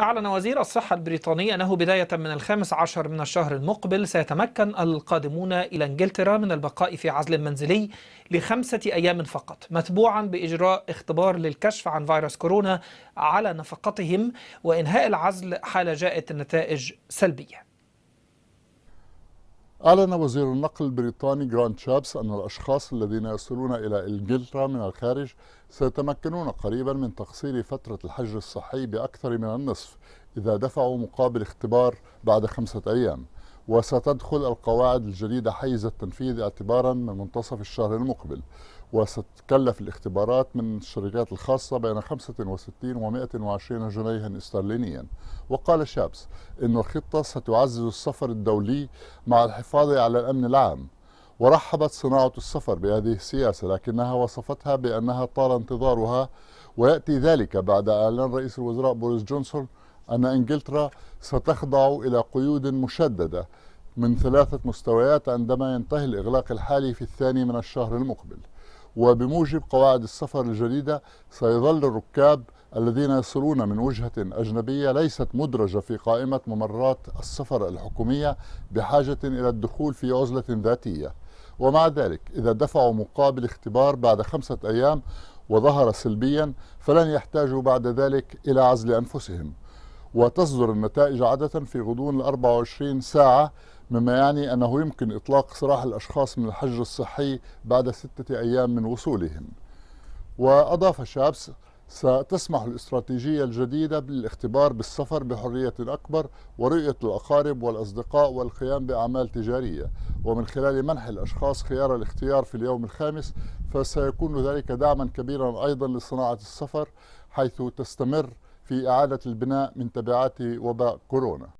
أعلن وزير الصحة البريطاني أنه بداية من الخامس عشر من الشهر المقبل سيتمكن القادمون إلى إنجلترا من البقاء في عزل منزلي لخمسة أيام فقط متبوعا بإجراء اختبار للكشف عن فيروس كورونا على نفقتهم وإنهاء العزل حال جاءت النتائج سلبية أعلن وزير النقل البريطاني جراند شابس أن الأشخاص الذين يصلون إلى إنجلترا من الخارج سيتمكنون قريبا من تقصير فترة الحجر الصحي بأكثر من النصف إذا دفعوا مقابل اختبار بعد خمسة أيام وستدخل القواعد الجديدة حيز التنفيذ اعتبارا من منتصف الشهر المقبل وستتكلف الاختبارات من الشركات الخاصة بين 65 و 120 جنيها استرلينيا وقال شابس أن الخطة ستعزز السفر الدولي مع الحفاظ على الأمن العام ورحبت صناعة السفر بهذه السياسة لكنها وصفتها بأنها طال انتظارها ويأتي ذلك بعد إعلان رئيس الوزراء بوريس جونسون أن إنجلترا ستخضع إلى قيود مشددة من ثلاثة مستويات عندما ينتهي الإغلاق الحالي في الثاني من الشهر المقبل وبموجب قواعد السفر الجديدة سيظل الركاب الذين يصلون من وجهة أجنبية ليست مدرجة في قائمة ممرات السفر الحكومية بحاجة إلى الدخول في عزلة ذاتية ومع ذلك إذا دفعوا مقابل اختبار بعد خمسة أيام وظهر سلبيا فلن يحتاجوا بعد ذلك إلى عزل أنفسهم وتصدر النتائج عادة في غضون ال 24 ساعة مما يعني أنه يمكن إطلاق سراح الأشخاص من الحجر الصحي بعد ستة أيام من وصولهم وأضاف شابس ستسمح الاستراتيجية الجديدة بالاختبار بالسفر بحرية أكبر ورؤية الأقارب والأصدقاء والقيام بأعمال تجارية ومن خلال منح الأشخاص خيار الاختيار في اليوم الخامس فسيكون ذلك دعما كبيرا أيضا لصناعة السفر حيث تستمر في إعادة البناء من تبعات وباء كورونا